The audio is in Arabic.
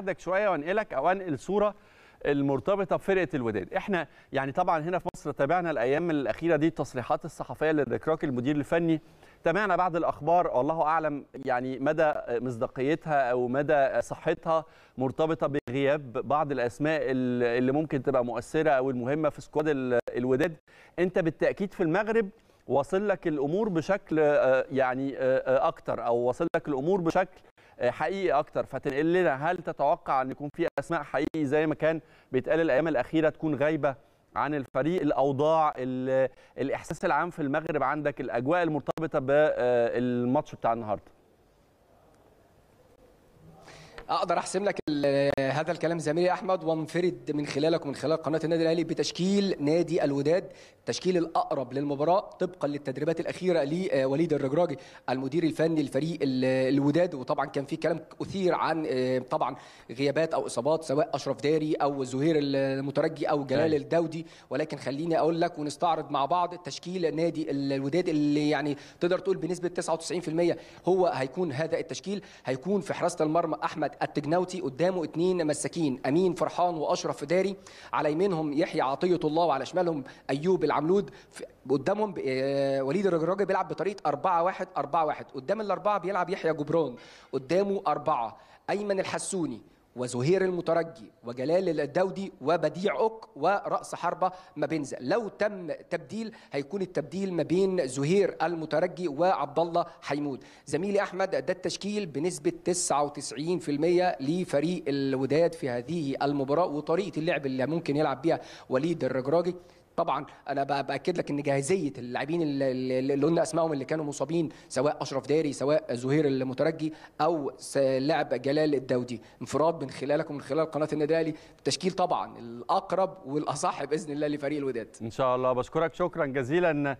بعدك شويه وانقلك او انقل صوره المرتبطه بفرقه الوداد احنا يعني طبعا هنا في مصر تابعنا الايام الاخيره دي التصريحات الصحفيه لدكراك المدير الفني تابعنا بعض الاخبار والله اعلم يعني مدى مصداقيتها او مدى صحتها مرتبطه بغياب بعض الاسماء اللي ممكن تبقى مؤثره او المهمه في سكواد الوداد انت بالتاكيد في المغرب واصل لك الامور بشكل آه، يعني آه، آه، اكتر او واصل لك الامور بشكل حقيقي اكتر فتنقل لنا هل تتوقع ان يكون في اسماء حقيقي زي ما كان بيتقال الايام الاخيره تكون غايبه عن الفريق الاوضاع الاحساس العام في المغرب عندك الاجواء المرتبطه بالماتش آه، بتاع النهارده اقدر احسم لك هذا الكلام زميلي احمد وانفرد من خلالك ومن خلال قناه النادي الاهلي بتشكيل نادي الوداد التشكيل الاقرب للمباراه طبقا للتدريبات الاخيره لوليد الرجراجي المدير الفني لفريق الوداد وطبعا كان في كلام اثير عن آه، طبعا غيابات او اصابات سواء اشرف داري او زهير المترجي او جلال أيوة. الدودي ولكن خليني اقول لك ونستعرض مع بعض تشكيل نادي الوداد اللي يعني تقدر تقول بنسبه 99% هو هيكون هذا التشكيل هيكون في حراسه المرمى احمد التجناوتي قدامه اثنين مساكين امين فرحان واشرف داري على يمينهم يحيى عطيه الله وعلى شمالهم ايوب العملود قدامهم آه، وليد الرجراجي بيلعب بطريقه 4 1 4 1 قدام الاربعه بيلعب يحيى جبران قدامه اربعه ايمن الحسوني وزهير المترجي وجلال الدودي وبديع اوك ورأس حربة ما بينزا لو تم تبديل هيكون التبديل ما بين زهير المترجي وعبد الله حيمود زميلي احمد ده التشكيل بنسبة 99% لفريق الوداد في هذه المباراة وطريقة اللعب اللي ممكن يلعب بيها وليد الرجراجي طبعا انا باكد لك ان جاهزيه اللاعبين اللي قلنا اسمائهم اللي كانوا مصابين سواء اشرف داري سواء زهير المترجي او اللاعب جلال الدودي انفراد من خلالك ومن خلال قناه النادي الاهلي التشكيل طبعا الاقرب والاصح باذن الله لفريق الوداد ان شاء الله بشكرك شكرا جزيلا